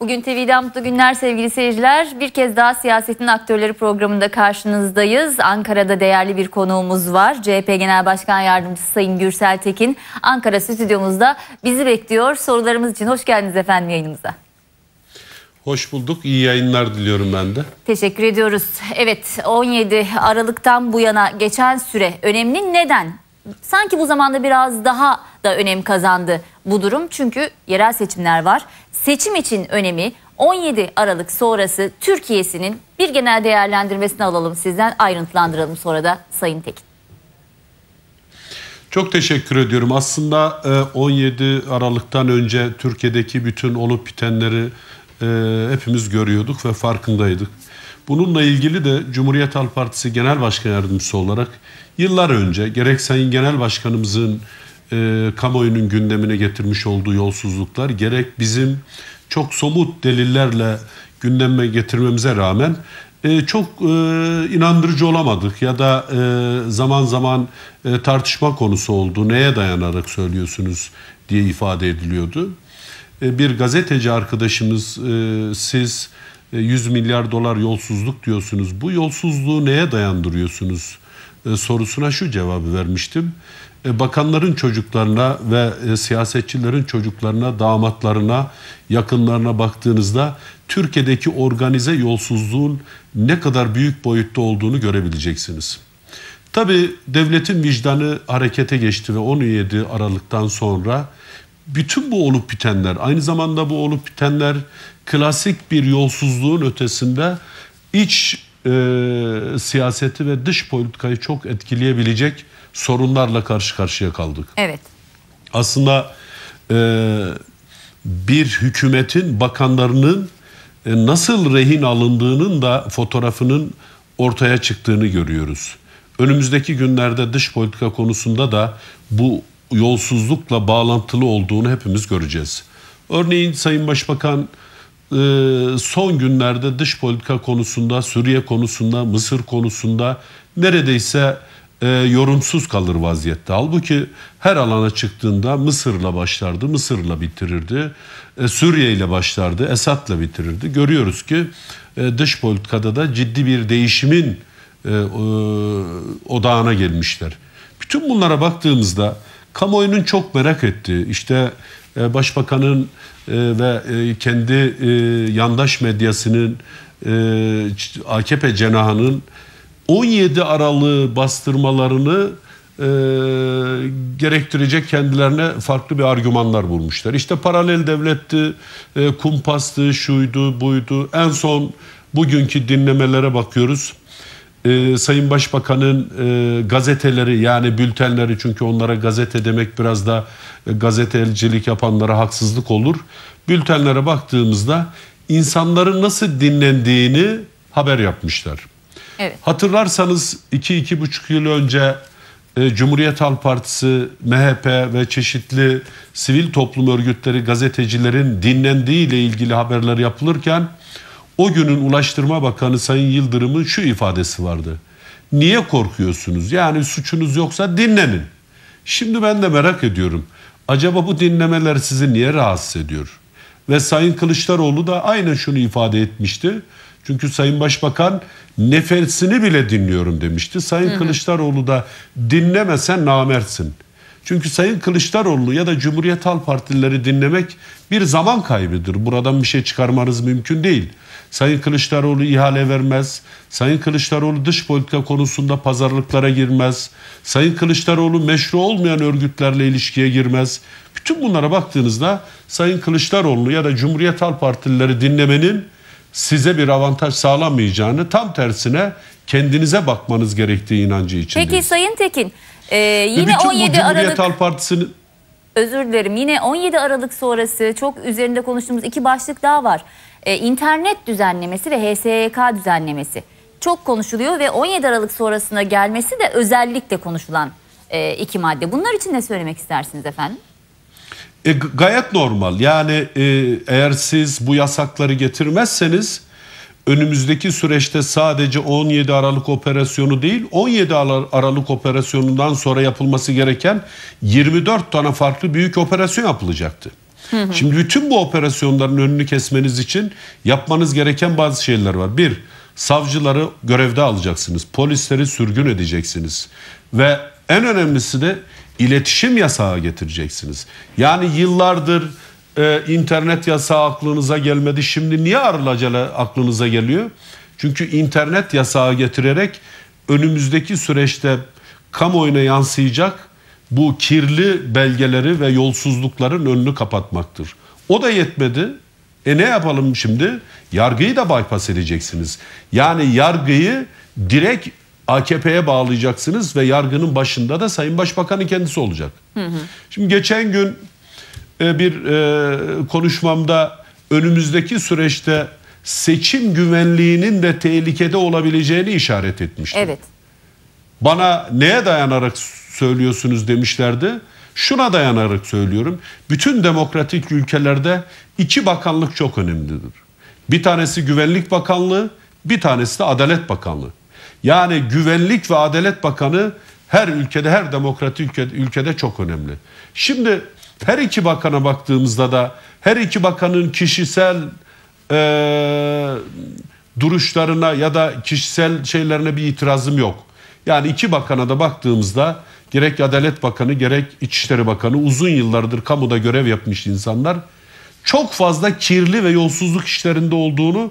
Bugün TV'den mutlu günler sevgili seyirciler. Bir kez daha siyasetin aktörleri programında karşınızdayız. Ankara'da değerli bir konuğumuz var. CHP Genel Başkan Yardımcısı Sayın Gürsel Tekin Ankara stüdyomuzda bizi bekliyor. Sorularımız için hoş geldiniz efendim yayınımıza. Hoş bulduk. İyi yayınlar diliyorum ben de. Teşekkür ediyoruz. Evet 17 Aralık'tan bu yana geçen süre önemli neden sanki bu zamanda biraz daha da önem kazandı bu durum. Çünkü yerel seçimler var. Seçim için önemi 17 Aralık sonrası Türkiye'sinin bir genel değerlendirmesini alalım sizden ayrıntılandıralım sonra da Sayın Tekin. Çok teşekkür ediyorum. Aslında 17 e, Aralık'tan önce Türkiye'deki bütün olup bitenleri e, hepimiz görüyorduk ve farkındaydık. Bununla ilgili de Cumhuriyet Halk Partisi Genel Başkan Yardımcısı olarak Yıllar önce gerek Sayın Genel Başkanımızın e, kamuoyunun gündemine getirmiş olduğu yolsuzluklar gerek bizim çok somut delillerle gündeme getirmemize rağmen e, çok e, inandırıcı olamadık ya da e, zaman zaman e, tartışma konusu oldu. Neye dayanarak söylüyorsunuz diye ifade ediliyordu. E, bir gazeteci arkadaşımız e, siz 100 e, milyar dolar yolsuzluk diyorsunuz. Bu yolsuzluğu neye dayandırıyorsunuz? E, sorusuna şu cevabı vermiştim. E, bakanların çocuklarına ve e, siyasetçilerin çocuklarına, damatlarına, yakınlarına baktığınızda Türkiye'deki organize yolsuzluğun ne kadar büyük boyutta olduğunu görebileceksiniz. Tabi devletin vicdanı harekete geçti ve 17 Aralık'tan sonra bütün bu olup bitenler, aynı zamanda bu olup bitenler klasik bir yolsuzluğun ötesinde iç e, siyaseti ve dış politikayı çok etkileyebilecek sorunlarla karşı karşıya kaldık. Evet. Aslında e, bir hükümetin bakanlarının e, nasıl rehin alındığının da fotoğrafının ortaya çıktığını görüyoruz. Önümüzdeki günlerde dış politika konusunda da bu yolsuzlukla bağlantılı olduğunu hepimiz göreceğiz. Örneğin Sayın Başbakan ee, son günlerde dış politika konusunda, Suriye konusunda, Mısır konusunda neredeyse e, yorumsuz kalır vaziyette. Halbuki her alana çıktığında Mısır'la başlardı, Mısır'la bitirirdi. E, Suriye ile başlardı, Esad'la bitirirdi. Görüyoruz ki e, dış politikada da ciddi bir değişimin e, e, odağına gelmişler. Bütün bunlara baktığımızda kamuoyunun çok merak ettiği işte e, başbakanın e, ve e, kendi yandaş medyasının AKP cenahının 17 Aralık'ı bastırmalarını e, gerektirecek kendilerine farklı bir argümanlar bulmuşlar. İşte paralel devletti, e, kumpastı, şuydu, buydu. En son bugünkü dinlemelere bakıyoruz e, Sayın Başbakan'ın e, gazeteleri yani bültenleri çünkü onlara gazete demek biraz da e, gazetecilik yapanlara haksızlık olur. Bültenlere baktığımızda insanların nasıl dinlendiğini haber yapmışlar. Evet. Hatırlarsanız 2-2,5 yıl önce e, Cumhuriyet Halk Partisi, MHP ve çeşitli sivil toplum örgütleri gazetecilerin dinlendiği ile ilgili haberler yapılırken o günün Ulaştırma Bakanı Sayın Yıldırım'ın şu ifadesi vardı. Niye korkuyorsunuz? Yani suçunuz yoksa dinlenin. Şimdi ben de merak ediyorum. Acaba bu dinlemeler sizi niye rahatsız ediyor? Ve Sayın Kılıçdaroğlu da aynı şunu ifade etmişti. Çünkü Sayın Başbakan nefesini bile dinliyorum demişti. Sayın hı hı. Kılıçdaroğlu da dinlemesen namertsin. Çünkü Sayın Kılıçdaroğlu ya da Cumhuriyet Halk Partilileri dinlemek bir zaman kaybıdır. Buradan bir şey çıkarmanız mümkün değil. Sayın Kılıçdaroğlu ihale vermez. Sayın Kılıçdaroğlu dış politika konusunda pazarlıklara girmez. Sayın Kılıçdaroğlu meşru olmayan örgütlerle ilişkiye girmez. Bütün bunlara baktığınızda Sayın Kılıçdaroğlu ya da Cumhuriyet Halk Partilileri dinlemenin size bir avantaj sağlamayacağını tam tersine kendinize bakmanız gerektiği inancı için. Peki Sayın Tekin e, yine bütün 17 bu Cumhuriyet Aralık... Halk Partisi'nin Özür dilerim. Yine 17 Aralık sonrası çok üzerinde konuştuğumuz iki başlık daha var e, internet düzenlemesi ve HSYK düzenlemesi çok konuşuluyor ve 17 Aralık sonrasına gelmesi de özellikle konuşulan e, iki madde. Bunlar için ne söylemek istersiniz efendim? E, gayet normal. Yani e, eğer siz bu yasakları getirmezseniz önümüzdeki süreçte sadece 17 Aralık operasyonu değil 17 Aralık operasyonundan sonra yapılması gereken 24 tane farklı büyük operasyon yapılacaktı. Hı hı. Şimdi bütün bu operasyonların önünü kesmeniz için yapmanız gereken bazı şeyler var. Bir, savcıları görevde alacaksınız. Polisleri sürgün edeceksiniz. Ve en önemlisi de iletişim yasağı getireceksiniz. Yani yıllardır e, internet yasağı aklınıza gelmedi. Şimdi niye arılacele aklınıza geliyor? Çünkü internet yasağı getirerek önümüzdeki süreçte kamuoyuna yansıyacak bu kirli belgeleri ve yolsuzlukların önünü kapatmaktır. O da yetmedi. E ne yapalım şimdi? Yargıyı da bypass edeceksiniz. Yani yargıyı direkt AKP'ye bağlayacaksınız ve yargının başında da Sayın Başbakan'ın kendisi olacak. Hı hı. Şimdi geçen gün e, bir e, konuşmamda önümüzdeki süreçte seçim güvenliğinin de tehlikede olabileceğini işaret etmiştim. Evet. Bana neye dayanarak söylüyorsunuz demişlerdi. Şuna dayanarak söylüyorum. Bütün demokratik ülkelerde iki bakanlık çok önemlidir. Bir tanesi Güvenlik Bakanlığı, bir tanesi de Adalet Bakanlığı. Yani Güvenlik ve Adalet Bakanı her ülkede, her demokratik ülkede, ülkede çok önemli. Şimdi her iki bakana baktığımızda da her iki bakanın kişisel e, duruşlarına ya da kişisel şeylerine bir itirazım yok. Yani iki bakana da baktığımızda Gerek Adalet Bakanı gerek İçişleri Bakanı uzun yıllardır kamuda görev yapmış insanlar çok fazla kirli ve yolsuzluk işlerinde olduğunu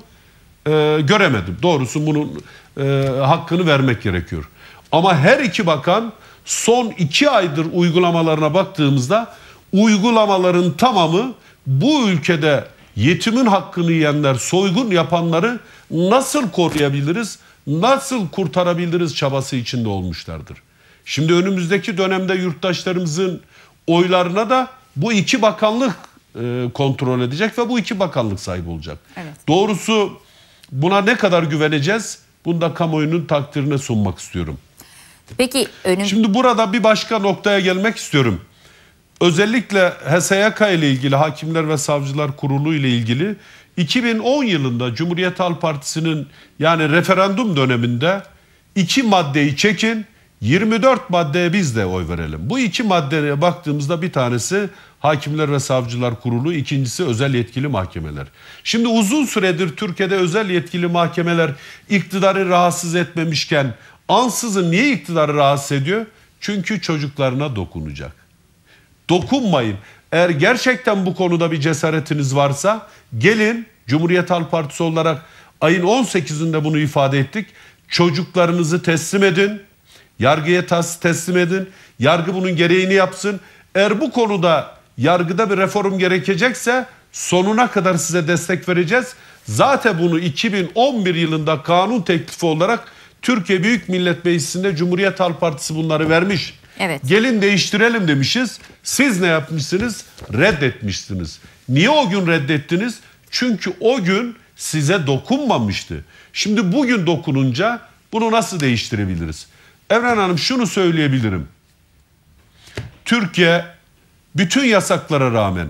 e, göremedim. Doğrusu bunun e, hakkını vermek gerekiyor. Ama her iki bakan son iki aydır uygulamalarına baktığımızda uygulamaların tamamı bu ülkede yetimin hakkını yiyenler, soygun yapanları nasıl koruyabiliriz, nasıl kurtarabiliriz çabası içinde olmuşlardır. Şimdi önümüzdeki dönemde yurttaşlarımızın oylarına da bu iki bakanlık e, kontrol edecek ve bu iki bakanlık sahip olacak. Evet. Doğrusu buna ne kadar güveneceğiz? Bunu da kamuoyunun takdirine sunmak istiyorum. Peki önüm... Şimdi burada bir başka noktaya gelmek istiyorum. Özellikle HSYK ile ilgili Hakimler ve Savcılar Kurulu ile ilgili 2010 yılında Cumhuriyet Halk Partisi'nin yani referandum döneminde iki maddeyi çekin 24 maddeye biz de oy verelim. Bu iki maddeye baktığımızda bir tanesi Hakimler ve Savcılar Kurulu, ikincisi özel yetkili mahkemeler. Şimdi uzun süredir Türkiye'de özel yetkili mahkemeler iktidarı rahatsız etmemişken ansızın niye iktidarı rahatsız ediyor? Çünkü çocuklarına dokunacak. Dokunmayın. Eğer gerçekten bu konuda bir cesaretiniz varsa gelin Cumhuriyet Halk Partisi olarak ayın 18'inde bunu ifade ettik. Çocuklarınızı teslim edin Yargıya tas teslim edin. Yargı bunun gereğini yapsın. Eğer bu konuda yargıda bir reform gerekecekse sonuna kadar size destek vereceğiz. Zaten bunu 2011 yılında kanun teklifi olarak Türkiye Büyük Millet Meclisi'nde Cumhuriyet Halk Partisi bunları vermiş. Evet. Gelin değiştirelim demişiz. Siz ne yapmışsınız? Reddetmişsiniz. Niye o gün reddettiniz? Çünkü o gün size dokunmamıştı. Şimdi bugün dokununca bunu nasıl değiştirebiliriz? Evren Hanım şunu söyleyebilirim. Türkiye bütün yasaklara rağmen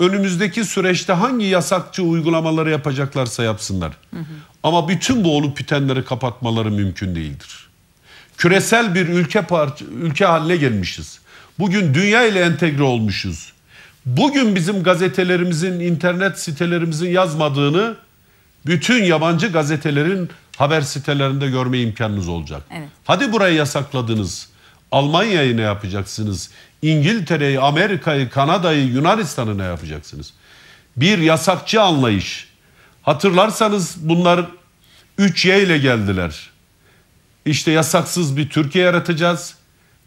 önümüzdeki süreçte hangi yasakçı uygulamaları yapacaklarsa yapsınlar. Hı hı. Ama bütün bu olup bitenleri kapatmaları mümkün değildir. Küresel bir ülke parça, ülke haline gelmişiz. Bugün dünya ile entegre olmuşuz. Bugün bizim gazetelerimizin, internet sitelerimizin yazmadığını bütün yabancı gazetelerin haber sitelerinde görme imkanınız olacak. Evet. Hadi burayı yasakladınız. Almanya'yı ne yapacaksınız? İngiltere'yi, Amerika'yı, Kanada'yı, Yunanistan'ı ne yapacaksınız? Bir yasakçı anlayış. Hatırlarsanız bunlar 3Y ile geldiler. İşte yasaksız bir Türkiye yaratacağız.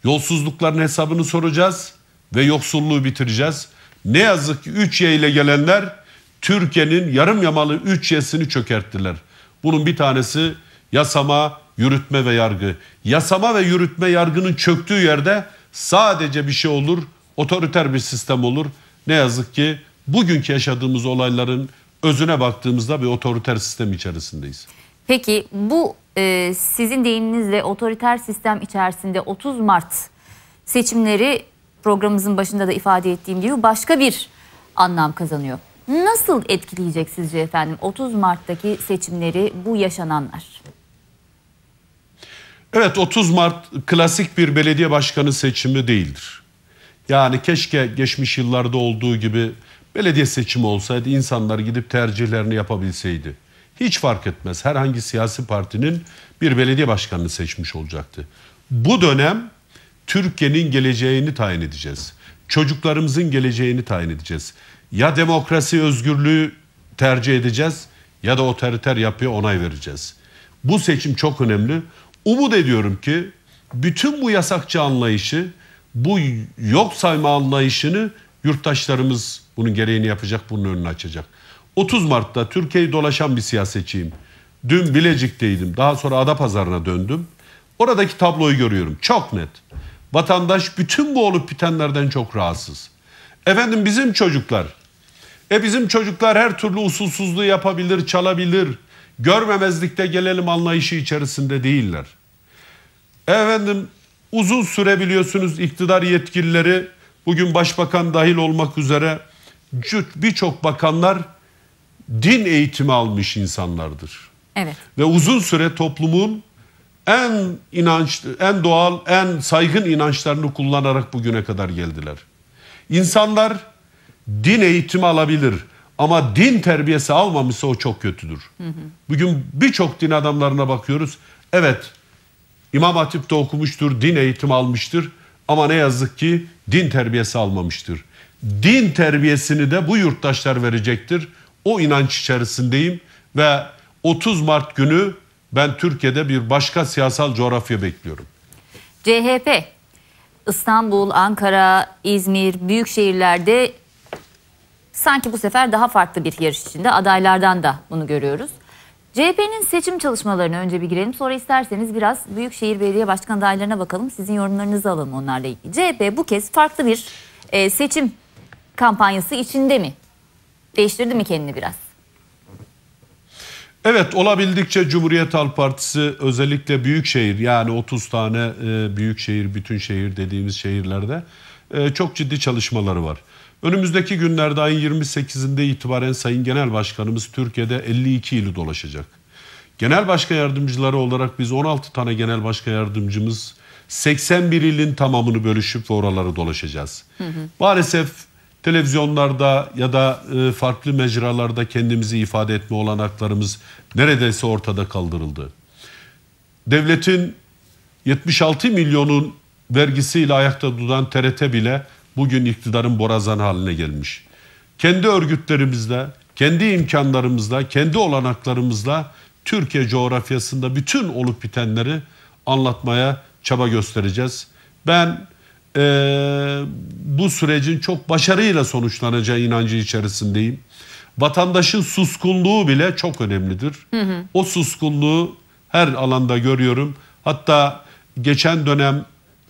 Yolsuzlukların hesabını soracağız ve yoksulluğu bitireceğiz. Ne yazık ki 3Y ile gelenler Türkiye'nin yarım yamalı 3Y'sini çökerttiler. Bunun bir tanesi yasama, yürütme ve yargı. Yasama ve yürütme yargının çöktüğü yerde sadece bir şey olur, otoriter bir sistem olur. Ne yazık ki bugünkü yaşadığımız olayların özüne baktığımızda bir otoriter sistem içerisindeyiz. Peki bu e, sizin deyiminizle otoriter sistem içerisinde 30 Mart seçimleri programımızın başında da ifade ettiğim gibi başka bir anlam kazanıyor nasıl etkileyecek sizce efendim 30 Mart'taki seçimleri bu yaşananlar? Evet 30 Mart klasik bir belediye başkanı seçimi değildir. Yani keşke geçmiş yıllarda olduğu gibi belediye seçimi olsaydı insanlar gidip tercihlerini yapabilseydi. Hiç fark etmez herhangi siyasi partinin bir belediye başkanını seçmiş olacaktı. Bu dönem Türkiye'nin geleceğini tayin edeceğiz. Çocuklarımızın geleceğini tayin edeceğiz. Ya demokrasi özgürlüğü tercih edeceğiz ya da otoriter yapıya onay vereceğiz. Bu seçim çok önemli. Umut ediyorum ki bütün bu yasakçı anlayışı, bu yok sayma anlayışını yurttaşlarımız bunun gereğini yapacak, bunun önünü açacak. 30 Mart'ta Türkiye'yi dolaşan bir siyasetçiyim. Dün Bilecik'teydim. Daha sonra Adapazarı'na döndüm. Oradaki tabloyu görüyorum. Çok net. Vatandaş bütün bu olup bitenlerden çok rahatsız. Efendim bizim çocuklar. E bizim çocuklar her türlü usulsüzlüğü yapabilir, çalabilir. Görmemezlikte gelelim anlayışı içerisinde değiller. Efendim uzun süre biliyorsunuz iktidar yetkilileri. Bugün başbakan dahil olmak üzere birçok bakanlar din eğitimi almış insanlardır. Evet. Ve uzun süre toplumun en inanç, en doğal, en saygın inançlarını kullanarak bugüne kadar geldiler. İnsanlar din eğitimi alabilir ama din terbiyesi almamışsa o çok kötüdür. Hı hı. Bugün birçok din adamlarına bakıyoruz. Evet İmam de okumuştur, din eğitimi almıştır ama ne yazık ki din terbiyesi almamıştır. Din terbiyesini de bu yurttaşlar verecektir. O inanç içerisindeyim ve 30 Mart günü ben Türkiye'de bir başka siyasal coğrafya bekliyorum. CHP İstanbul, Ankara, İzmir, büyük şehirlerde sanki bu sefer daha farklı bir yarış içinde adaylardan da bunu görüyoruz. CHP'nin seçim çalışmalarını önce bir girelim. Sonra isterseniz biraz Büyükşehir Belediye Başkan adaylarına bakalım. Sizin yorumlarınızı alalım onlarla ilgili. CHP bu kez farklı bir e, seçim kampanyası içinde mi? Değiştirdi mi kendini biraz? Evet olabildikçe Cumhuriyet Halk Partisi özellikle büyükşehir yani 30 tane e, büyükşehir, bütün şehir dediğimiz şehirlerde e, çok ciddi çalışmaları var. Önümüzdeki günlerde ayın 28'inde itibaren Sayın Genel Başkanımız Türkiye'de 52 ili dolaşacak. Genel başkan Yardımcıları olarak biz 16 tane Genel başkan Yardımcımız 81 ilin tamamını bölüşüp oraları dolaşacağız. Hı hı. Maalesef Televizyonlarda ya da e, farklı mecralarda kendimizi ifade etme olanaklarımız neredeyse ortada kaldırıldı. Devletin 76 milyonun vergisiyle ayakta duran TRT bile bugün iktidarın borazan haline gelmiş. Kendi örgütlerimizle, kendi imkanlarımızla, kendi olanaklarımızla Türkiye coğrafyasında bütün olup bitenleri anlatmaya çaba göstereceğiz. Ben e, bu sürecin çok başarıyla sonuçlanacağı inancı içerisindeyim. Vatandaşın suskunluğu bile çok önemlidir. Hı hı. O suskunluğu her alanda görüyorum. Hatta geçen dönem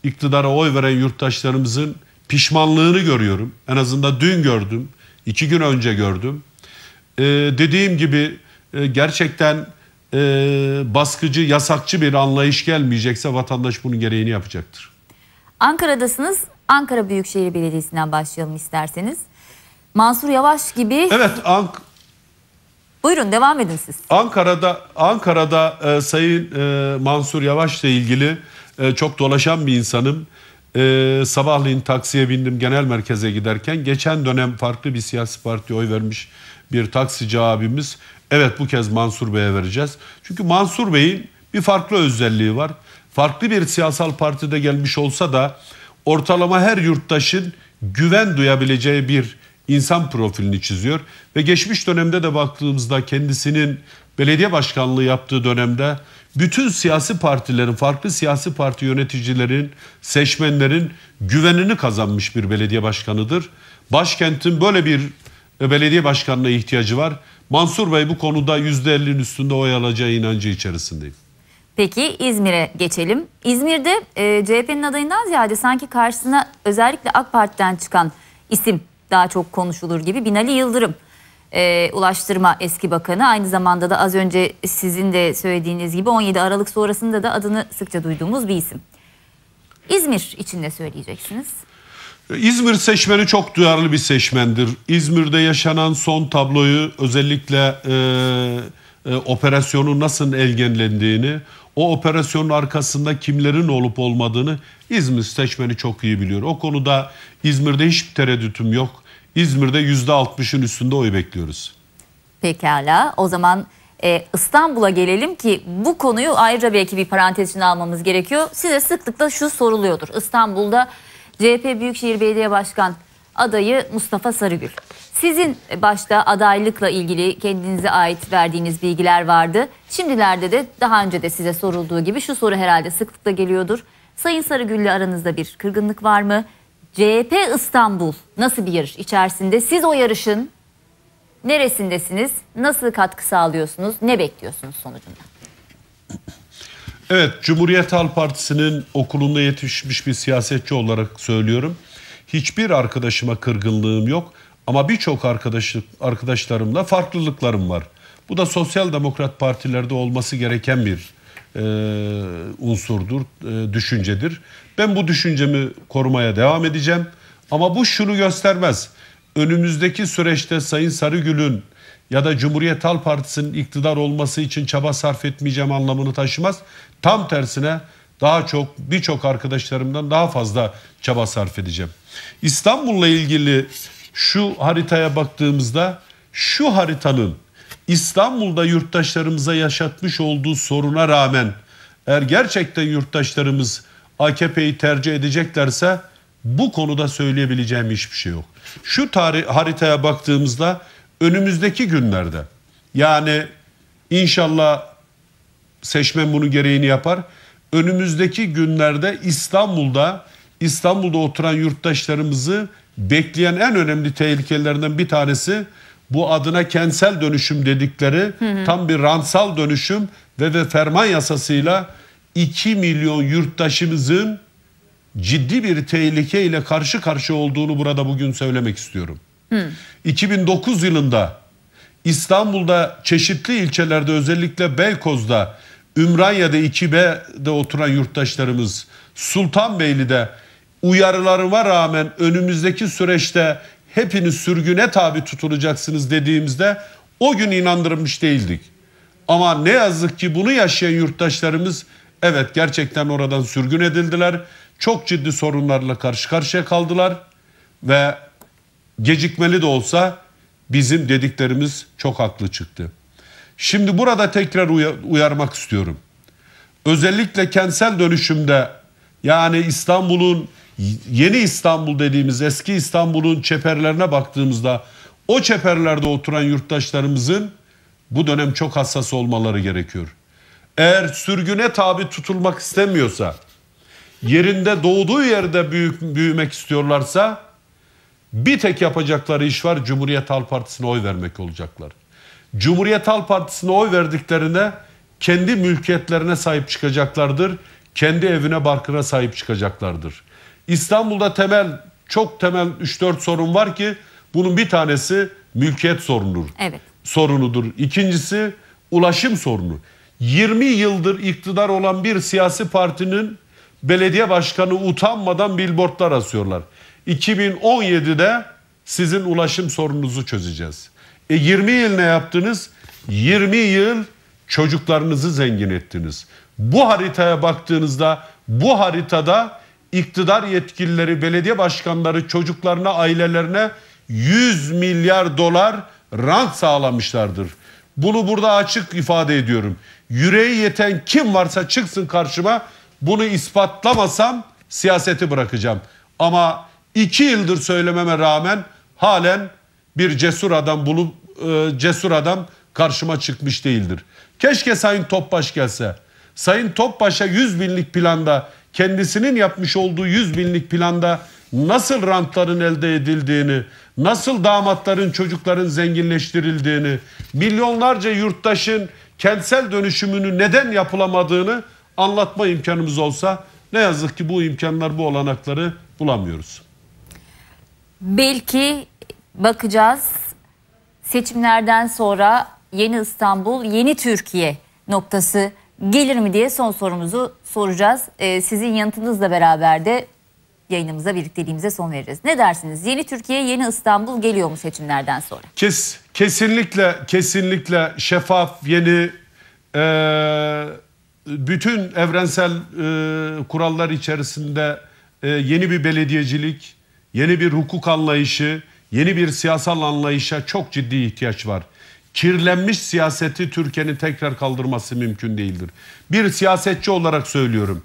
iktidara oy veren yurttaşlarımızın pişmanlığını görüyorum. En azından dün gördüm, iki gün önce gördüm. Ee, dediğim gibi e, gerçekten e, baskıcı, yasakçı bir anlayış gelmeyecekse vatandaş bunun gereğini yapacaktır. Ankara'dasınız. Ankara Büyükşehir Belediyesi'nden başlayalım isterseniz. Mansur Yavaş gibi... Evet, Ank Buyurun devam edin siz. Ankara'da Ankara'da e, Sayın e, Mansur Yavaş'la ilgili e, çok dolaşan bir insanım. E, sabahleyin taksiye bindim genel merkeze giderken geçen dönem farklı bir siyasi partiye oy vermiş bir taksici abimiz evet bu kez Mansur Bey'e vereceğiz. Çünkü Mansur Bey'in bir farklı özelliği var farklı bir siyasal partide gelmiş olsa da ortalama her yurttaşın güven duyabileceği bir insan profilini çiziyor. Ve geçmiş dönemde de baktığımızda kendisinin belediye başkanlığı yaptığı dönemde bütün siyasi partilerin, farklı siyasi parti yöneticilerin, seçmenlerin güvenini kazanmış bir belediye başkanıdır. Başkentin böyle bir e, belediye başkanına ihtiyacı var. Mansur Bey bu konuda %50'nin üstünde oy alacağı inancı içerisindeyim. Peki İzmir'e geçelim. İzmir'de e, CHP'nin adayından ziyade sanki karşısına özellikle AK Parti'den çıkan isim daha çok konuşulur gibi Binali Yıldırım. E, Ulaştırma eski bakanı aynı zamanda da az önce sizin de söylediğiniz gibi 17 Aralık sonrasında da adını sıkça duyduğumuz bir isim. İzmir için ne söyleyeceksiniz? İzmir seçmeni çok duyarlı bir seçmendir. İzmir'de yaşanan son tabloyu özellikle e, e, operasyonun nasıl elgenlendiğini, o operasyonun arkasında kimlerin olup olmadığını İzmir seçmeni çok iyi biliyor. O konuda İzmir'de hiçbir tereddütüm yok. İzmir'de yüzde %60'ın üstünde oy bekliyoruz. Pekala o zaman e, İstanbul'a gelelim ki bu konuyu ayrıca belki bir parantez içine almamız gerekiyor. Size sıklıkla şu soruluyordur. İstanbul'da CHP Büyükşehir Belediye Başkan adayı Mustafa Sarıgül. Sizin başta adaylıkla ilgili kendinize ait verdiğiniz bilgiler vardı. Şimdilerde de daha önce de size sorulduğu gibi şu soru herhalde sıklıkla geliyordur. Sayın Sarıgül'le aranızda bir kırgınlık var mı? CHP İstanbul nasıl bir yarış içerisinde? Siz o yarışın neresindesiniz? Nasıl katkı sağlıyorsunuz? Ne bekliyorsunuz sonucunda? Evet, Cumhuriyet Halk Partisi'nin okulunda yetişmiş bir siyasetçi olarak söylüyorum. Hiçbir arkadaşıma kırgınlığım yok. Ama birçok arkadaşlık arkadaşlarımla farklılıklarım var. Bu da sosyal demokrat partilerde olması gereken bir e, unsurdur, e, düşüncedir. Ben bu düşüncemi korumaya devam edeceğim. Ama bu şunu göstermez. Önümüzdeki süreçte Sayın Sarıgül'ün ya da Cumhuriyet Halk Partisi'nin iktidar olması için çaba sarf etmeyeceğim anlamını taşımaz. Tam tersine daha çok birçok arkadaşlarımdan daha fazla çaba sarf edeceğim. İstanbul'la ilgili şu haritaya baktığımızda şu haritanın İstanbul'da yurttaşlarımıza yaşatmış olduğu soruna rağmen eğer gerçekten yurttaşlarımız AKP'yi tercih edeceklerse bu konuda söyleyebileceğim hiçbir şey yok. Şu tarih haritaya baktığımızda önümüzdeki günlerde yani inşallah seçmen bunun gereğini yapar. Önümüzdeki günlerde İstanbul'da İstanbul'da oturan yurttaşlarımızı bekleyen en önemli tehlikelerinden bir tanesi bu adına kentsel dönüşüm dedikleri hı hı. tam bir ransal dönüşüm ve ve ferman yasasıyla 2 milyon yurttaşımızın ciddi bir tehlike ile karşı karşıya olduğunu burada bugün söylemek istiyorum. Hı. 2009 yılında İstanbul'da çeşitli ilçelerde özellikle Beykoz'da, Ümraniye'de, 2B'de oturan yurttaşlarımız, Sultanbeyli'de uyarılarıma rağmen önümüzdeki süreçte hepiniz sürgüne tabi tutulacaksınız dediğimizde o gün inandırmış değildik. Ama ne yazık ki bunu yaşayan yurttaşlarımız evet gerçekten oradan sürgün edildiler. Çok ciddi sorunlarla karşı karşıya kaldılar ve gecikmeli de olsa bizim dediklerimiz çok haklı çıktı. Şimdi burada tekrar uyarmak istiyorum. Özellikle kentsel dönüşümde yani İstanbul'un yeni İstanbul dediğimiz eski İstanbul'un çeperlerine baktığımızda o çeperlerde oturan yurttaşlarımızın bu dönem çok hassas olmaları gerekiyor. Eğer sürgüne tabi tutulmak istemiyorsa, yerinde doğduğu yerde büyük, büyümek istiyorlarsa bir tek yapacakları iş var Cumhuriyet Halk Partisi'ne oy vermek olacaklar. Cumhuriyet Halk Partisi'ne oy verdiklerine kendi mülkiyetlerine sahip çıkacaklardır. Kendi evine barkına sahip çıkacaklardır. İstanbul'da temel çok temel 3-4 sorun var ki bunun bir tanesi mülkiyet sorunudur. Evet. Sorunudur. İkincisi ulaşım sorunu. 20 yıldır iktidar olan bir siyasi partinin belediye başkanı utanmadan billboardlar asıyorlar. 2017'de sizin ulaşım sorununuzu çözeceğiz. E 20 yıl ne yaptınız? 20 yıl çocuklarınızı zengin ettiniz. Bu haritaya baktığınızda bu haritada iktidar yetkilileri, belediye başkanları çocuklarına, ailelerine 100 milyar dolar rant sağlamışlardır. Bunu burada açık ifade ediyorum. Yüreği yeten kim varsa çıksın karşıma bunu ispatlamasam siyaseti bırakacağım. Ama iki yıldır söylememe rağmen halen bir cesur adam bulup e, cesur adam karşıma çıkmış değildir. Keşke Sayın Topbaş gelse. Sayın Topbaş'a 100 binlik planda kendisinin yapmış olduğu 100 binlik planda nasıl rantların elde edildiğini, nasıl damatların çocukların zenginleştirildiğini, milyonlarca yurttaşın kentsel dönüşümünü neden yapılamadığını anlatma imkanımız olsa ne yazık ki bu imkanlar, bu olanakları bulamıyoruz. Belki bakacağız seçimlerden sonra yeni İstanbul, yeni Türkiye noktası gelir mi diye son sorumuzu soracağız. Ee, sizin yanıtınızla beraber de yayınımıza birlikteliğimize son vereceğiz. Ne dersiniz? Yeni Türkiye, yeni İstanbul geliyor mu seçimlerden sonra? Kes, kesinlikle, kesinlikle şeffaf, yeni, e, bütün evrensel e, kurallar içerisinde e, yeni bir belediyecilik, yeni bir hukuk anlayışı, yeni bir siyasal anlayışa çok ciddi ihtiyaç var kirlenmiş siyaseti Türkiye'nin tekrar kaldırması mümkün değildir. Bir siyasetçi olarak söylüyorum.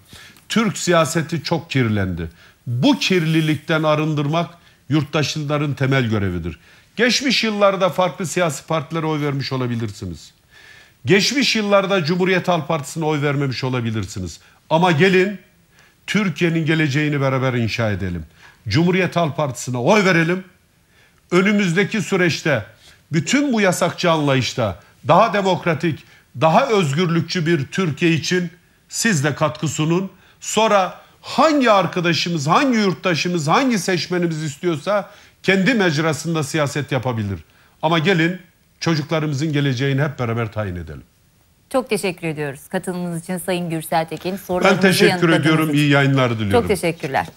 Türk siyaseti çok kirlendi. Bu kirlilikten arındırmak yurttaşların temel görevidir. Geçmiş yıllarda farklı siyasi partilere oy vermiş olabilirsiniz. Geçmiş yıllarda Cumhuriyet Halk Partisi'ne oy vermemiş olabilirsiniz. Ama gelin Türkiye'nin geleceğini beraber inşa edelim. Cumhuriyet Halk Partisi'ne oy verelim. Önümüzdeki süreçte bütün bu yasakçı anlayışta daha demokratik, daha özgürlükçü bir Türkiye için siz de katkı sunun. Sonra hangi arkadaşımız, hangi yurttaşımız, hangi seçmenimiz istiyorsa kendi mecrasında siyaset yapabilir. Ama gelin çocuklarımızın geleceğini hep beraber tayin edelim. Çok teşekkür ediyoruz katılımınız için Sayın Gürsel Tekin. ben teşekkür ediyorum. Için. İyi yayınlar diliyorum. Çok teşekkürler.